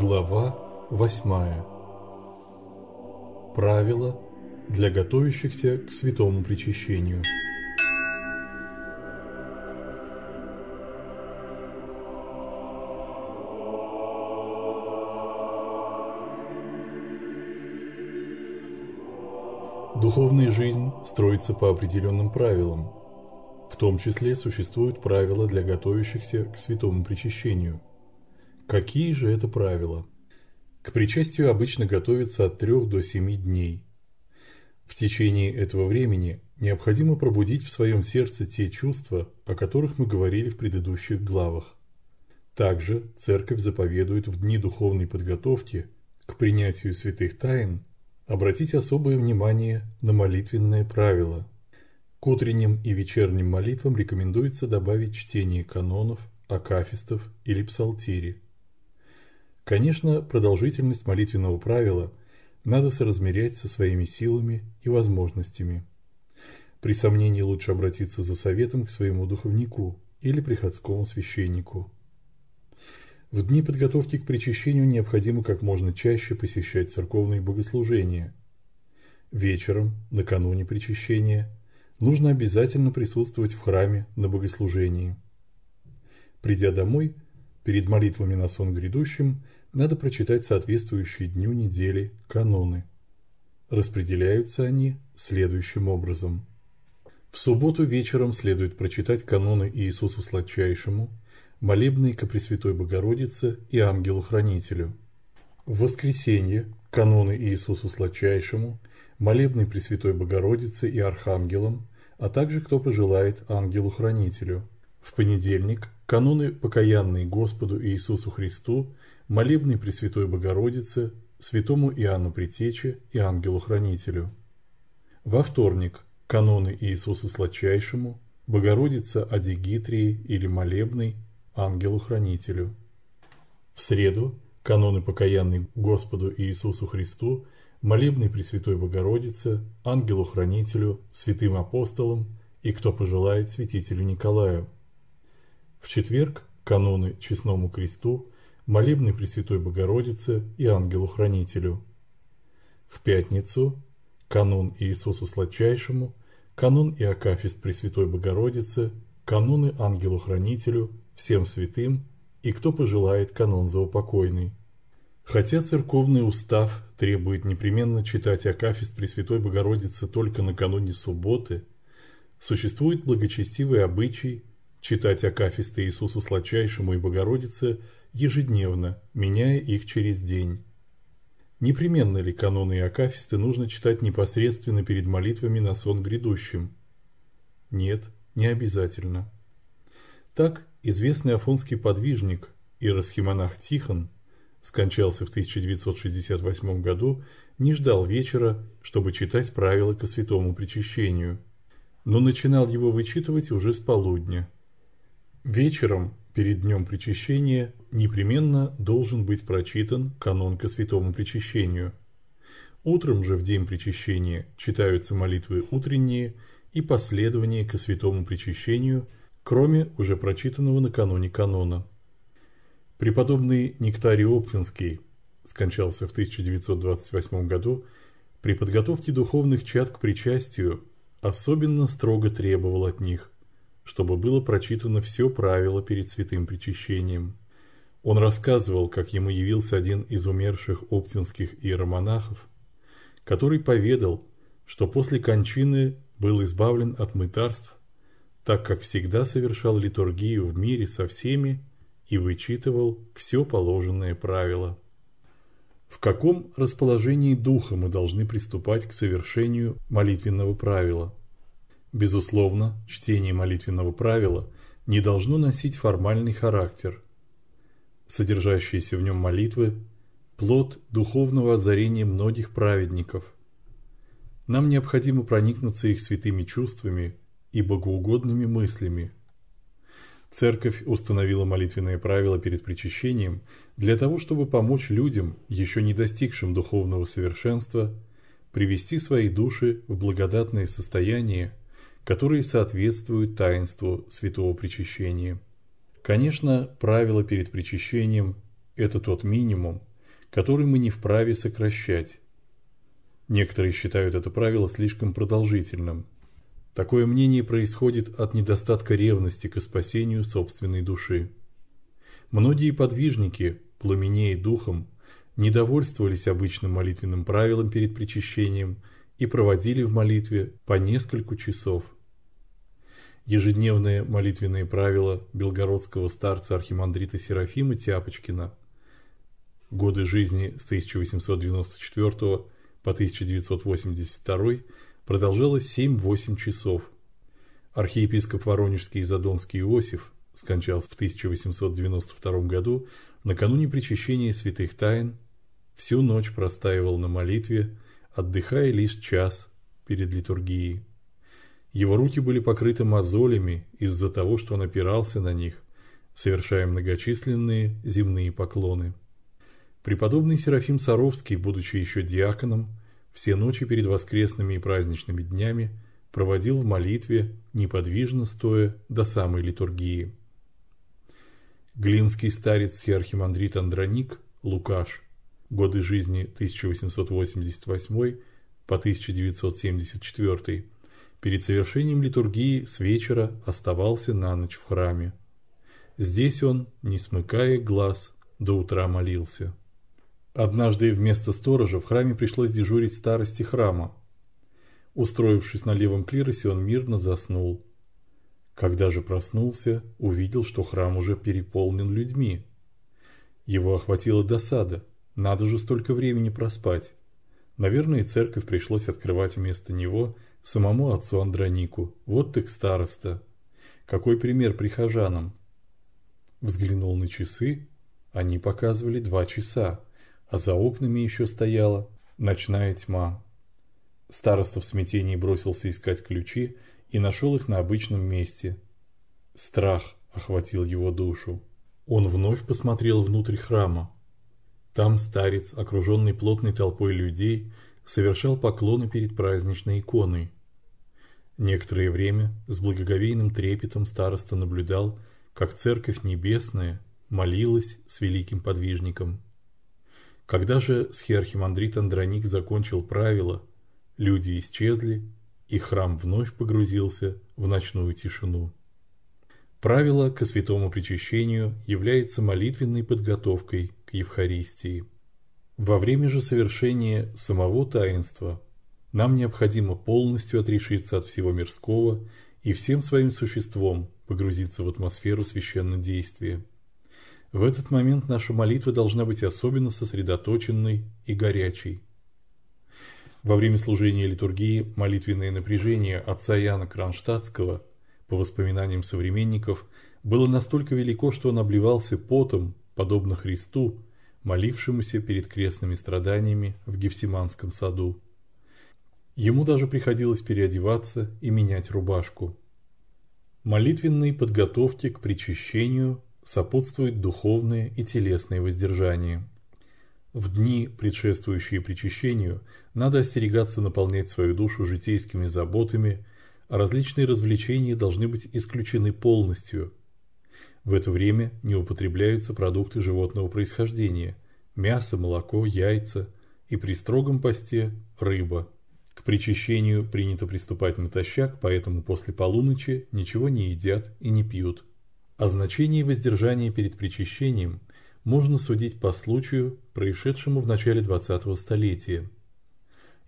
Глава 8. Правила для готовящихся к святому причащению. Духовная жизнь строится по определенным правилам. В том числе существуют правила для готовящихся к святому причащению – Какие же это правила? К причастию обычно готовится от 3 до 7 дней. В течение этого времени необходимо пробудить в своем сердце те чувства, о которых мы говорили в предыдущих главах. Также Церковь заповедует в дни духовной подготовки к принятию святых тайн обратить особое внимание на молитвенное правило. К утренним и вечерним молитвам рекомендуется добавить чтение канонов, акафистов или псалтири – Конечно, продолжительность молитвенного правила надо соразмерять со своими силами и возможностями. При сомнении лучше обратиться за советом к своему духовнику или приходскому священнику. В дни подготовки к причащению необходимо как можно чаще посещать церковные богослужения. Вечером, накануне причащения, нужно обязательно присутствовать в храме на богослужении. Придя домой, перед молитвами на сон грядущим – надо прочитать соответствующие дню недели каноны. Распределяются они следующим образом. В субботу вечером следует прочитать каноны Иисусу Сладчайшему, молебные ко Пресвятой Богородице и Ангелу-Хранителю. В воскресенье каноны Иисусу Сладчайшему, молебный Пресвятой Богородице и Архангелам, а также, кто пожелает, Ангелу-Хранителю. В понедельник каноны, покаянные Господу Иисусу Христу, молебный Пресвятой Богородице, святому Иоанну Притече и Ангелу-Хранителю. Во вторник – каноны Иисусу Сладчайшему, Богородице Адигитрии или молебный Ангелу-Хранителю. В среду – каноны покаянный Господу Иисусу Христу, молебный Пресвятой Богородице, Ангелу-Хранителю, святым апостолам и, кто пожелает, святителю Николаю. В четверг – каноны Честному Кресту – молебны Пресвятой Богородице и Ангелу-Хранителю. В пятницу канон Иисусу Сладчайшему, канон Иокафист Пресвятой Богородице, каноны Ангелу-Хранителю, всем святым и кто пожелает канон заупокойный. Хотя церковный устав требует непременно читать Акафист Пресвятой Богородицы только накануне субботы, существует благочестивый обычай читать Акафисты Иисусу Сладчайшему и Богородице ежедневно, меняя их через день. Непременно ли каноны и Акафисты нужно читать непосредственно перед молитвами на сон грядущим? Нет, не обязательно. Так, известный афонский подвижник иеросхимонах Тихон скончался в 1968 году, не ждал вечера, чтобы читать правила ко святому причащению, но начинал его вычитывать уже с полудня. Вечером, перед днем причащения, непременно должен быть прочитан канон ко святому причащению. Утром же в день причащения читаются молитвы утренние и последование ко святому причащению, кроме уже прочитанного накануне канона. Преподобный Нектарий Оптинский скончался в 1928 году, при подготовке духовных чад к причастию особенно строго требовал от них – чтобы было прочитано все правило перед святым причащением. Он рассказывал, как ему явился один из умерших оптинских иеромонахов, который поведал, что после кончины был избавлен от мытарств, так как всегда совершал литургию в мире со всеми и вычитывал все положенное правило. В каком расположении духа мы должны приступать к совершению молитвенного правила – Безусловно, чтение молитвенного правила не должно носить формальный характер. Содержащиеся в нем молитвы – плод духовного озарения многих праведников. Нам необходимо проникнуться их святыми чувствами и богоугодными мыслями. Церковь установила молитвенные правила перед причащением для того, чтобы помочь людям, еще не достигшим духовного совершенства, привести свои души в благодатное состояние – которые соответствуют таинству святого причащения. Конечно, правило перед причащением – это тот минимум, который мы не вправе сокращать. Некоторые считают это правило слишком продолжительным. Такое мнение происходит от недостатка ревности к спасению собственной души. Многие подвижники, пламенея духом, недовольствовались обычным молитвенным правилом перед причащением – и проводили в молитве по несколько часов. Ежедневные молитвенные правила белгородского старца архимандрита Серафима Тяпочкина годы жизни с 1894 по 1982 продолжалось 7-8 часов. Архиепископ Воронежский и Задонский Иосиф скончался в 1892 году накануне причащения святых тайн, всю ночь простаивал на молитве, отдыхая лишь час перед литургией. Его руки были покрыты мозолями из-за того, что он опирался на них, совершая многочисленные земные поклоны. Преподобный Серафим Саровский, будучи еще диаконом, все ночи перед воскресными и праздничными днями проводил в молитве, неподвижно стоя до самой литургии. Глинский старец и архимандрит Андроник Лукаш – годы жизни 1888 по 1974, перед совершением литургии с вечера оставался на ночь в храме. Здесь он, не смыкая глаз, до утра молился. Однажды вместо сторожа в храме пришлось дежурить старости храма. Устроившись на левом клиросе, он мирно заснул. Когда же проснулся, увидел, что храм уже переполнен людьми. Его охватила досада – надо же столько времени проспать. Наверное, церковь пришлось открывать вместо него самому отцу Андронику. Вот ты к староста. Какой пример прихожанам? Взглянул на часы. Они показывали два часа, а за окнами еще стояла ночная тьма. Староста в смятении бросился искать ключи и нашел их на обычном месте. Страх охватил его душу. Он вновь посмотрел внутрь храма. Там старец, окруженный плотной толпой людей, совершал поклоны перед праздничной иконой. Некоторое время с благоговейным трепетом староста наблюдал, как Церковь Небесная молилась с великим подвижником. Когда же схерхимандрит Андроник закончил правила, люди исчезли, и храм вновь погрузился в ночную тишину. Правило ко святому причащению является молитвенной подготовкой к Евхаристии. Во время же совершения самого таинства нам необходимо полностью отрешиться от всего мирского и всем своим существом погрузиться в атмосферу священного действия. В этот момент наша молитва должна быть особенно сосредоточенной и горячей. Во время служения литургии молитвенное напряжение отца Яна Кронштадтского – по воспоминаниям современников, было настолько велико, что он обливался потом, подобно Христу, молившемуся перед крестными страданиями в Гефсиманском саду. Ему даже приходилось переодеваться и менять рубашку. Молитвенной подготовке к причащению сопутствует духовное и телесное воздержание. В дни, предшествующие причащению, надо остерегаться наполнять свою душу житейскими заботами, различные развлечения должны быть исключены полностью. В это время не употребляются продукты животного происхождения – мясо, молоко, яйца и при строгом посте – рыба. К причащению принято приступать натощак, поэтому после полуночи ничего не едят и не пьют. О значении воздержания перед причащением можно судить по случаю, происшедшему в начале 20-го столетия.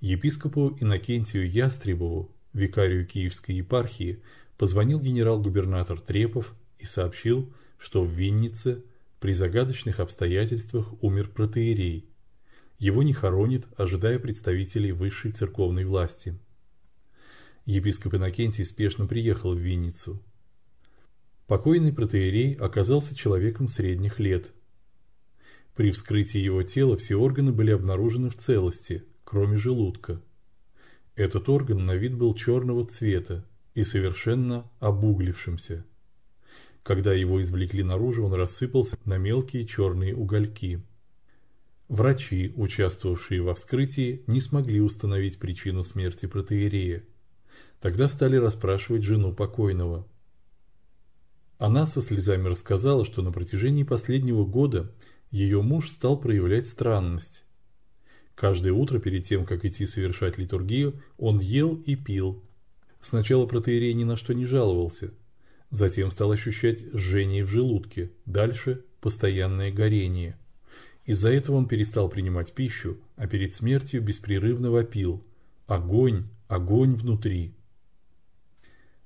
Епископу Иннокентию Ястребову викарию Киевской епархии, позвонил генерал-губернатор Трепов и сообщил, что в Виннице при загадочных обстоятельствах умер протеерей. Его не хоронят, ожидая представителей высшей церковной власти. Епископ Иннокентий спешно приехал в Винницу. Покойный протеерей оказался человеком средних лет. При вскрытии его тела все органы были обнаружены в целости, кроме желудка. Этот орган на вид был черного цвета и совершенно обуглившимся. Когда его извлекли наружу, он рассыпался на мелкие черные угольки. Врачи, участвовавшие во вскрытии, не смогли установить причину смерти протеерея. Тогда стали расспрашивать жену покойного. Она со слезами рассказала, что на протяжении последнего года ее муж стал проявлять странность. Каждое утро перед тем, как идти совершать литургию, он ел и пил. Сначала протеерей ни на что не жаловался. Затем стал ощущать жжение в желудке, дальше – постоянное горение. Из-за этого он перестал принимать пищу, а перед смертью беспрерывно вопил «Огонь! Огонь внутри!».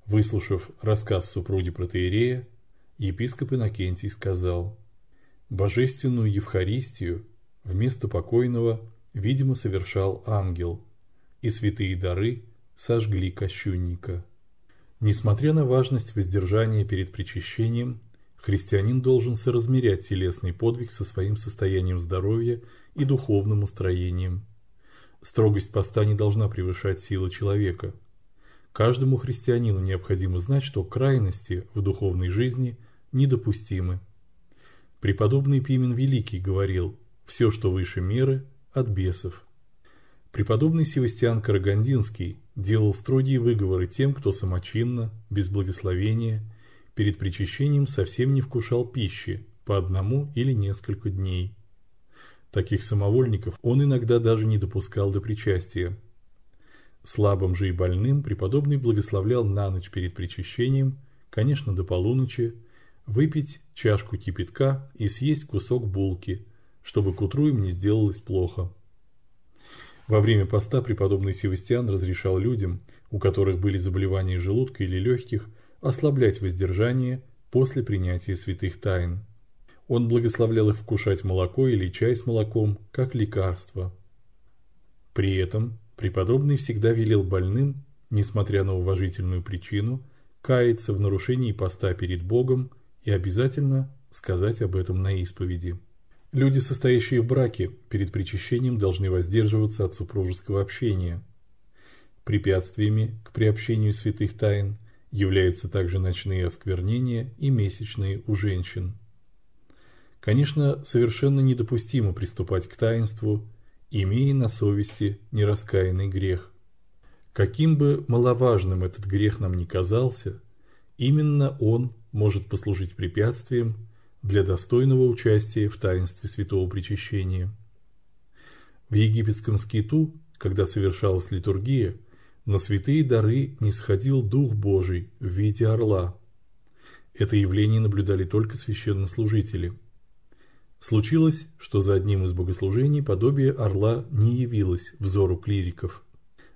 Выслушав рассказ супруги протеерея, епископ Иннокентий сказал «Божественную Евхаристию вместо покойного – видимо, совершал ангел, и святые дары сожгли кощунника. Несмотря на важность воздержания перед причащением, христианин должен соразмерять телесный подвиг со своим состоянием здоровья и духовным устроением. Строгость поста не должна превышать силы человека. Каждому христианину необходимо знать, что крайности в духовной жизни недопустимы. Преподобный Пимен Великий говорил «все, что выше меры – от бесов. Преподобный Севастиан Карагандинский делал строгие выговоры тем, кто самочинно, без благословения, перед причащением совсем не вкушал пищи по одному или несколько дней. Таких самовольников он иногда даже не допускал до причастия. Слабым же и больным преподобный благословлял на ночь перед причащением, конечно, до полуночи, выпить чашку кипятка и съесть кусок булки – чтобы к утру им не сделалось плохо. Во время поста преподобный Севастиан разрешал людям, у которых были заболевания желудка или легких, ослаблять воздержание после принятия святых тайн. Он благословлял их вкушать молоко или чай с молоком, как лекарство. При этом преподобный всегда велел больным, несмотря на уважительную причину, каяться в нарушении поста перед Богом и обязательно сказать об этом на исповеди. Люди, состоящие в браке, перед причащением должны воздерживаться от супружеского общения. Препятствиями к приобщению святых тайн являются также ночные осквернения и месячные у женщин. Конечно, совершенно недопустимо приступать к таинству, имея на совести нераскаянный грех. Каким бы маловажным этот грех нам ни казался, именно он может послужить препятствием для достойного участия в таинстве святого причащения. В египетском скиту, когда совершалась литургия, на святые дары не сходил Дух Божий в виде орла. Это явление наблюдали только священнослужители. Случилось, что за одним из богослужений подобие орла не явилось взору клириков.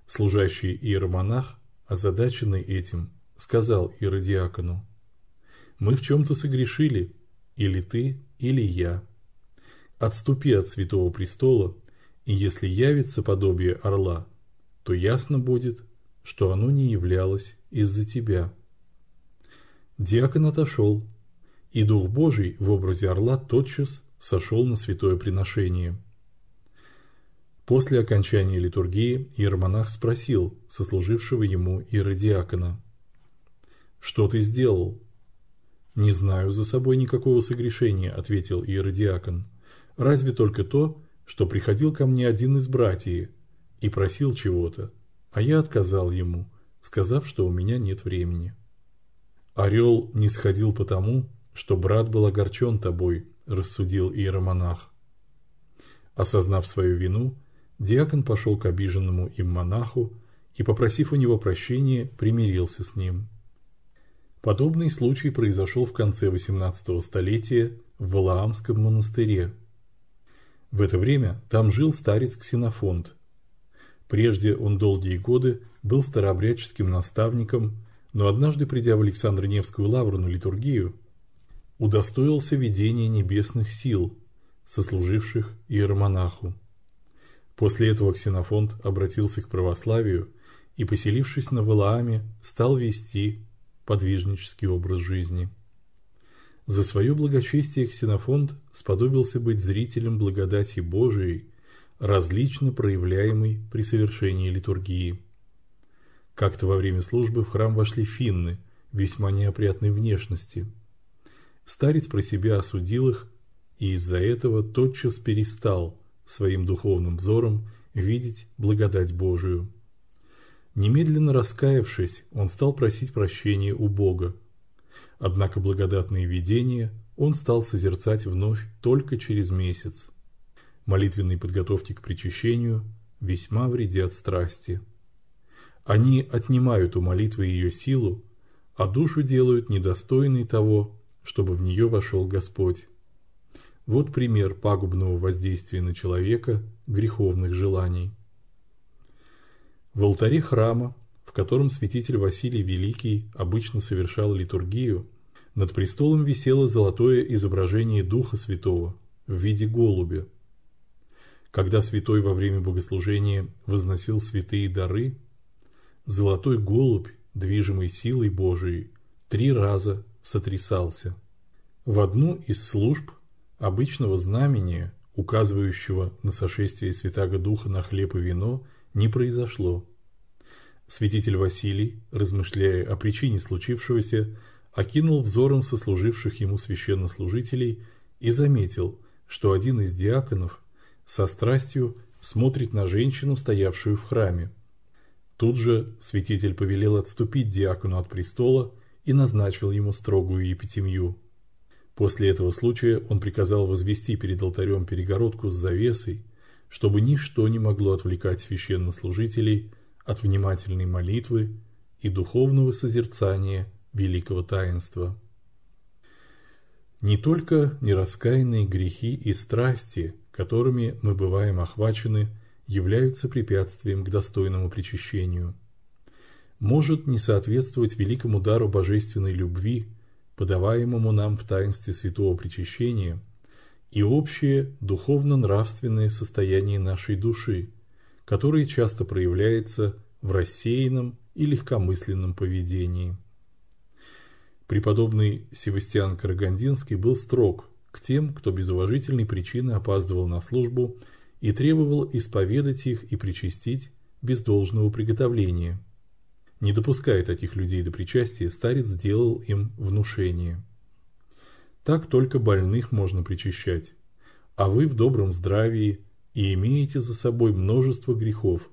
Служащий иеромонах, озадаченный этим, сказал иродиакону, «Мы в чем-то согрешили, или ты, или я. Отступи от святого престола, и если явится подобие орла, то ясно будет, что оно не являлось из-за тебя. Диакон отошел, и Дух Божий в образе орла тотчас сошел на святое приношение. После окончания литургии иеромонах спросил сослужившего ему иродиакона. «Что ты сделал?» «Не знаю за собой никакого согрешения», – ответил иеродиакон. «Разве только то, что приходил ко мне один из братьев и просил чего-то, а я отказал ему, сказав, что у меня нет времени». «Орел не сходил потому, что брат был огорчен тобой», – рассудил иеромонах. Осознав свою вину, диакон пошел к обиженному им монаху и, попросив у него прощения, примирился с ним. Подобный случай произошел в конце XVIII столетия в Валаамском монастыре. В это время там жил старец Ксенофонт. Прежде он долгие годы был старообрядческим наставником, но однажды, придя в Александро-Невскую лавру на литургию, удостоился видения небесных сил, сослуживших иеромонаху. После этого Ксенофонт обратился к православию и, поселившись на Валааме, стал вести подвижнический образ жизни. За свое благочестие Ксенофонт сподобился быть зрителем благодати Божией, различно проявляемой при совершении литургии. Как-то во время службы в храм вошли финны, весьма неопрятной внешности. Старец про себя осудил их и из-за этого тотчас перестал своим духовным взором видеть благодать Божию. Немедленно раскаявшись, он стал просить прощения у Бога. Однако благодатные видения он стал созерцать вновь только через месяц. Молитвенные подготовки к причащению весьма вредят страсти. Они отнимают у молитвы ее силу, а душу делают недостойной того, чтобы в нее вошел Господь. Вот пример пагубного воздействия на человека греховных желаний. В алтаре храма, в котором святитель Василий Великий обычно совершал литургию, над престолом висело золотое изображение Духа Святого в виде голубя. Когда святой во время богослужения возносил святые дары, золотой голубь, движимый силой Божией, три раза сотрясался. В одну из служб обычного знамения, указывающего на сошествие Святаго Духа на хлеб и вино – не произошло. Святитель Василий, размышляя о причине случившегося, окинул взором сослуживших ему священнослужителей и заметил, что один из диаконов со страстью смотрит на женщину, стоявшую в храме. Тут же святитель повелел отступить диакону от престола и назначил ему строгую епитемью. После этого случая он приказал возвести перед алтарем перегородку с завесой, чтобы ничто не могло отвлекать священнослужителей от внимательной молитвы и духовного созерцания великого таинства. Не только нераскаянные грехи и страсти, которыми мы бываем охвачены, являются препятствием к достойному причащению. Может не соответствовать великому дару божественной любви, подаваемому нам в таинстве святого причащения – и общее духовно-нравственное состояние нашей души, которое часто проявляется в рассеянном и легкомысленном поведении. Преподобный Севастиан Карагандинский был строг к тем, кто без уважительной причины опаздывал на службу и требовал исповедать их и причастить без должного приготовления. Не допуская таких людей до причастия, старец сделал им внушение – так только больных можно причащать. А вы в добром здравии и имеете за собой множество грехов.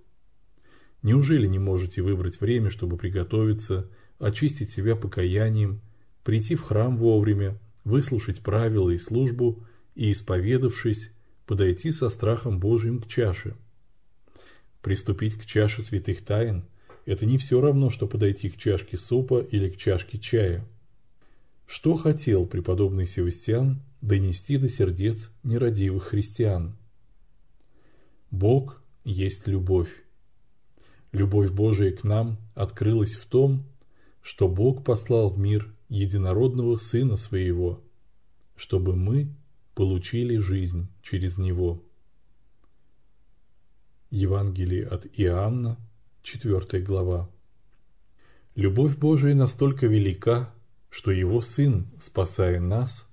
Неужели не можете выбрать время, чтобы приготовиться, очистить себя покаянием, прийти в храм вовремя, выслушать правила и службу и, исповедавшись, подойти со страхом Божиим к чаше? Приступить к чаше святых тайн – это не все равно, что подойти к чашке супа или к чашке чая – что хотел преподобный Севастиан донести до сердец нерадивых христиан? Бог есть любовь. Любовь Божия к нам открылась в том, что Бог послал в мир единородного Сына Своего, чтобы мы получили жизнь через Него. Евангелие от Иоанна, 4 глава. Любовь Божия настолько велика, что его сын, спасая нас,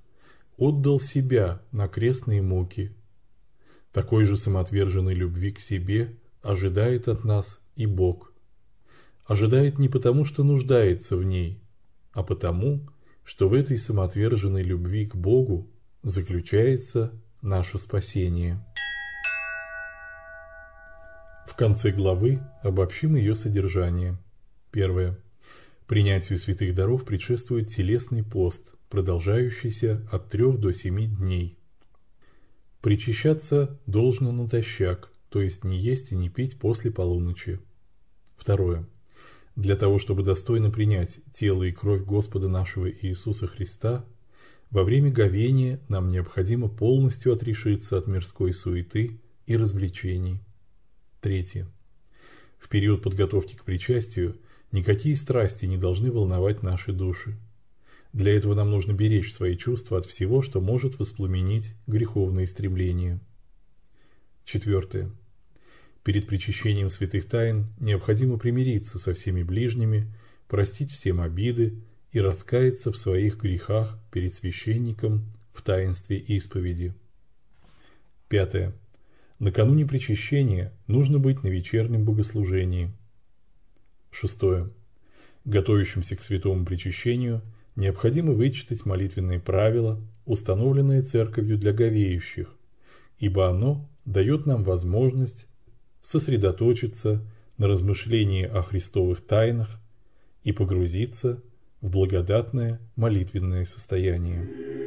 отдал себя на крестные муки. Такой же самоотверженной любви к себе ожидает от нас и Бог. Ожидает не потому, что нуждается в ней, а потому, что в этой самоотверженной любви к Богу заключается наше спасение. В конце главы обобщим ее содержание. Первое. Принятию святых даров предшествует телесный пост, продолжающийся от трех до семи дней. Причащаться должно натощак, то есть не есть и не пить после полуночи. Второе. Для того, чтобы достойно принять тело и кровь Господа нашего Иисуса Христа, во время говения нам необходимо полностью отрешиться от мирской суеты и развлечений. Третье. В период подготовки к причастию Никакие страсти не должны волновать наши души. Для этого нам нужно беречь свои чувства от всего, что может воспламенить греховные стремления. Четвертое. Перед причащением святых тайн необходимо примириться со всеми ближними, простить всем обиды и раскаяться в своих грехах перед священником в таинстве исповеди. Пятое. Накануне причащения нужно быть на вечернем богослужении – Шестое. Готовящимся к святому причащению необходимо вычитать молитвенные правила, установленные церковью для говеющих, ибо оно дает нам возможность сосредоточиться на размышлении о христовых тайнах и погрузиться в благодатное молитвенное состояние.